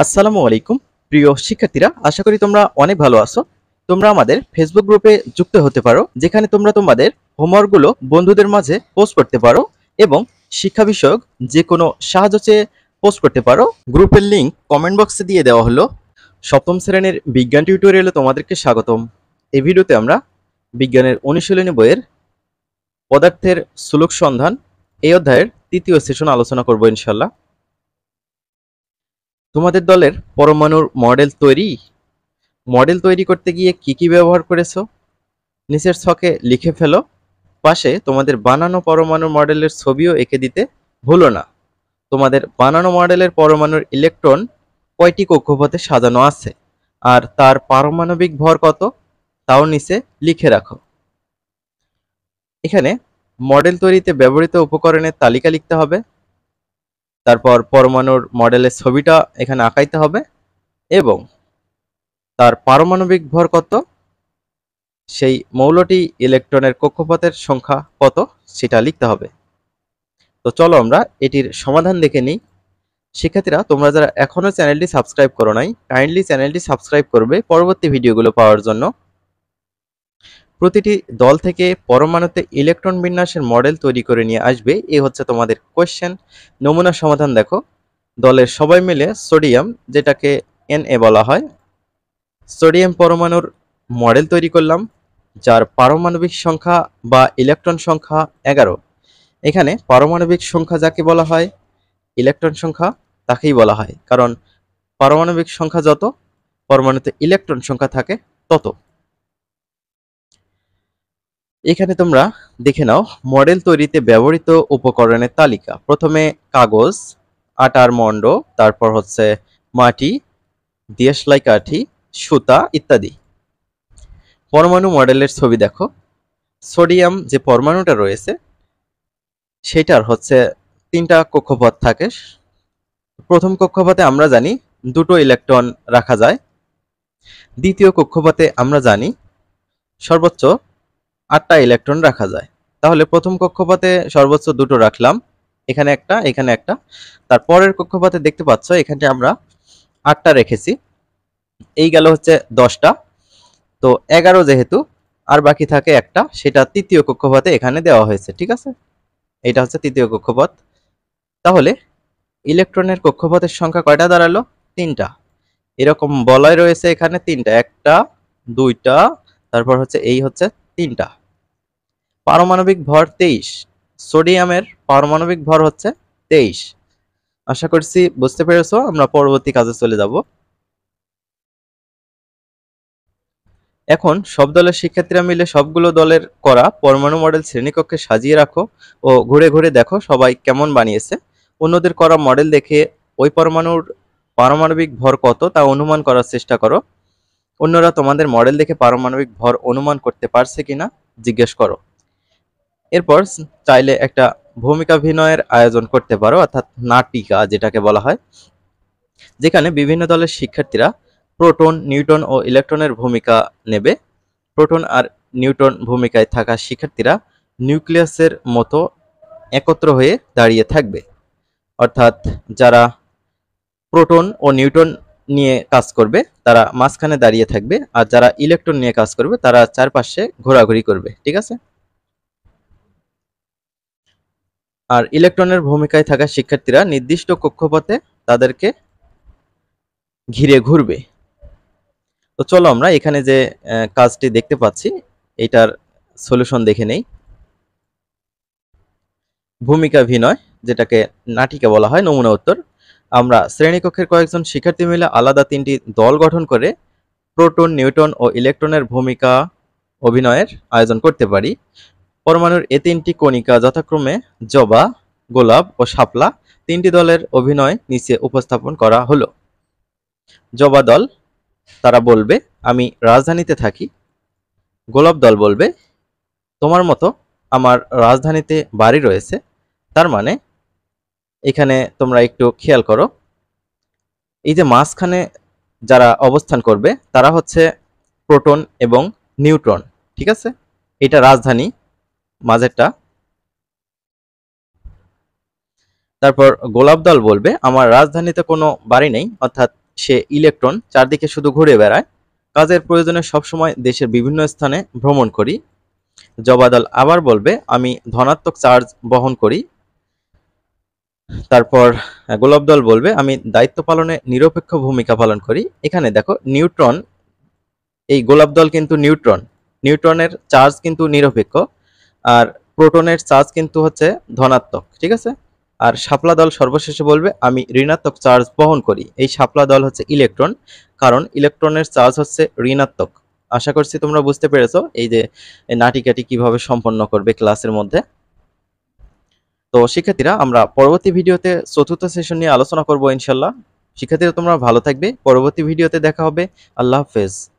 আসসালামু আলাইকুম প্রিয় শিক্ষার্থীরা আশা করি তোমরা অনেক ভালো আছো তোমরা আমাদের ফেসবুক গ্রুপে যুক্ত হতে পারো যেখানে তোমরা তোমাদের হোমওয়ার্কগুলো বন্ধুদের মাঝে পোস্ট করতে পারো এবং শিক্ষা বিষয়ক যে কোনো সাহায্য চেয়ে পোস্ট করতে পারো গ্রুপের লিঙ্ক কমেন্ট বক্সে দিয়ে দেওয়া হলো সপ্তম শ্রেণীর বিজ্ঞান টিউটোরিয়ালে তোমাদেরকে স্বাগতম এই ভিডিওতে আমরা বিজ্ঞানের অনুশীলনী বইয়ের পদার্থের সুলুক সন্ধান এই অধ্যায়ের তৃতীয় সেশন আলোচনা করব ইনশাল্লাহ তোমাদের দলের পরমাণুর মডেল তৈরি মডেল তৈরি করতে গিয়ে কি কি ব্যবহার করেছো নিচের ছকে লিখে ফেলো পাশে তোমাদের বানানো পরমাণু মডেলের ছবিও এঁকে দিতে ভুলো না তোমাদের বানানো মডেলের পরমাণুর ইলেকট্রন কয়টি কক্ষপথে সাজানো আছে আর তার পারমাণবিক ভর কত তাও নিচে লিখে রাখো এখানে মডেল তৈরিতে ব্যবহৃত উপকরণের তালিকা লিখতে হবে তারপর পরমাণুর মডেলের ছবিটা এখানে আঁকাইতে হবে এবং তার পারমাণবিক ভর কত সেই মৌলটি ইলেকট্রনের কক্ষপথের সংখ্যা কত সেটা লিখতে হবে তো চলো আমরা এটির সমাধান দেখে নিই শিক্ষার্থীরা তোমরা যারা এখনও চ্যানেলটি সাবস্ক্রাইব করো নাই কাইন্ডলি চ্যানেলটি সাবস্ক্রাইব করবে পরবর্তী ভিডিওগুলো পাওয়ার জন্য প্রতিটি দল থেকে পরমাণুতে ইলেকট্রন বিন্যাসের মডেল তৈরি করে নিয়ে আসবে এ হচ্ছে তোমাদের কোয়েশ্চেন নমুনা সমাধান দেখো দলের সবাই মিলে সোডিয়াম যেটাকে এন এ বলা হয় সোডিয়াম পরমাণুর মডেল তৈরি করলাম যার পারমাণবিক সংখ্যা বা ইলেকট্রন সংখ্যা এগারো এখানে পারমাণবিক সংখ্যা যাকে বলা হয় ইলেকট্রন সংখ্যা তাকেই বলা হয় কারণ পারমাণবিক সংখ্যা যত পরমাণুতে ইলেকট্রন সংখ্যা থাকে তত এখানে তোমরা দেখে নাও মডেল তৈরিতে ব্যবহৃত উপকরণের তালিকা প্রথমে কাগজ আটার মন্ড তারপর হচ্ছে মাটি দেশলাই কাঠি সুতা ইত্যাদি পরমাণু মডেলের ছবি দেখো সোডিয়াম যে পরমাণুটা রয়েছে সেটার হচ্ছে তিনটা কক্ষপথ থাকে প্রথম কক্ষপথে আমরা জানি দুটো ইলেকট্রন রাখা যায় দ্বিতীয় কক্ষপথে আমরা জানি সর্বোচ্চ আটটা ইলেকট্রন রাখা যায় তাহলে প্রথম কক্ষপাতে সর্বোচ্চ দুটো রাখলাম এখানে একটা এখানে একটা তার পরের দেখতে পাচ্ছ এখানে আমরা আটটা রেখেছি এই গেল হচ্ছে দশটা তো এগারো যেহেতু আর বাকি থাকে একটা সেটা তৃতীয় কক্ষপাতে এখানে দেওয়া হয়েছে ঠিক আছে এটা হচ্ছে তৃতীয় কক্ষপথ তাহলে ইলেকট্রনের কক্ষপথের সংখ্যা কয়টা দাঁড়ালো তিনটা এরকম বলয় রয়েছে এখানে তিনটা একটা দুইটা তারপর হচ্ছে এই হচ্ছে তিনটা পারমাণবিক ভর তেইশ সোডিয়ামের পারমাণবিক ভর হচ্ছে তেইশ আশা করছি বুঝতে পেরেছো আমরা পরবর্তী কাজে চলে যাব এখন সব দলের শিক্ষার্থীরা মিলে সবগুলো দলের করা পরমাণু মডেল শ্রেণীকক্ষে সাজিয়ে রাখো ও ঘুরে ঘুরে দেখো সবাই কেমন বানিয়েছে অন্যদের করা মডেল দেখে ওই পরমাণুর পারমাণবিক ভর কত তা অনুমান করার চেষ্টা করো অন্যরা তোমাদের মডেল দেখে পারমাণবিক ভর অনুমান করতে পারছে কিনা জিজ্ঞেস করো এরপর চাইলে একটা ভূমিকাভিনয়ের আয়োজন করতে পারো অর্থাৎ নাটিকা যেটাকে বলা হয় যেখানে বিভিন্ন দলের শিক্ষার্থীরা প্রোটন নিউটন ও ইলেকট্রনের ভূমিকা নেবে প্রোটন আর নিউটন ভূমিকায় থাকা শিক্ষার্থীরা নিউক্লিয়াসের মতো একত্র হয়ে দাঁড়িয়ে থাকবে অর্থাৎ যারা প্রোটন ও নিউটন নিয়ে কাজ করবে তারা মাঝখানে দাঁড়িয়ে থাকবে আর যারা ইলেকট্রন নিয়ে কাজ করবে তারা চারপাশে ঘোরাঘুরি করবে ঠিক আছে আর ইলেকট্রনের ভূমিকায় থাকা শিক্ষার্থীরা নির্দিষ্ট কক্ষপথে তাদেরকে ঘিরে ঘুরবে তো চলো আমরা এখানে যে কাজটি দেখতে পাচ্ছি এটার সলিউশন দেখে নেই ভূমিকা ভিনয় যেটাকে নাটিকা বলা হয় নমুনা উত্তর আমরা শ্রেণীকক্ষের কয়েকজন শিক্ষার্থী মিলে আলাদা তিনটি দল গঠন করে প্রোটন নিউটন ও ইলেকট্রনের ভূমিকা অভিনয়ের আয়োজন করতে পারি পরমাণুর এ তিনটি কণিকা যথাক্রমে জবা গোলাপ ও শাপলা তিনটি দলের অভিনয় নিচে উপস্থাপন করা হলো জবা দল তারা বলবে আমি রাজধানীতে থাকি গোলাপ দল বলবে তোমার মতো আমার রাজধানীতে বাড়ি রয়েছে তার মানে এখানে তোমরা একটু খেয়াল করো এই যে মাঝখানে যারা অবস্থান করবে তারা হচ্ছে প্রোটন এবং নিউট্রন ঠিক আছে এটা রাজধানী মাঝেরটা তারপর গোলাপ দল বলবে আমার রাজধানীতে কোনো বাড়ি নেই অর্থাৎ সে ইলেকট্রন চারদিকে শুধু ঘুরে বেড়ায় কাজের প্রয়োজনে সবসময় দেশের বিভিন্ন স্থানে ভ্রমণ করি জবাদল আবার বলবে আমি ধনাত্মক চার্জ বহন করি তারপর গোলাপ দল বলবে আমি দায়িত্ব পালনে নিরপেক্ষ ভূমিকা পালন করি এখানে দেখো নিউট্রন এই গোলাপ দল কিন্তু নিউট্রন নিউট্রনের চার্জ কিন্তু নিরপেক্ষ আর প্রোটনের চার্জ কিন্তু হচ্ছে ধনাত্মক ঠিক আছে আর সাপলা দল সর্বশেষে বলবে আমি ঋণাত্মক চার্জ বহন করি এই সাপলা দল হচ্ছে ইলেকট্রন কারণ ইলেকট্রনের চার্জ হচ্ছে ঋণাত্মক আশা করছি তোমরা বুঝতে পেরেছ এই যে নাটিকাটি কিভাবে সম্পন্ন করবে ক্লাসের মধ্যে তো শিক্ষার্থীরা আমরা পরবর্তী ভিডিওতে চতুর্থ সেশন নিয়ে আলোচনা করবো ইনশাল্লাহ শিক্ষার্থীরা তোমরা ভালো থাকবে পরবর্তী ভিডিওতে দেখা হবে আল্লাহ হাফেজ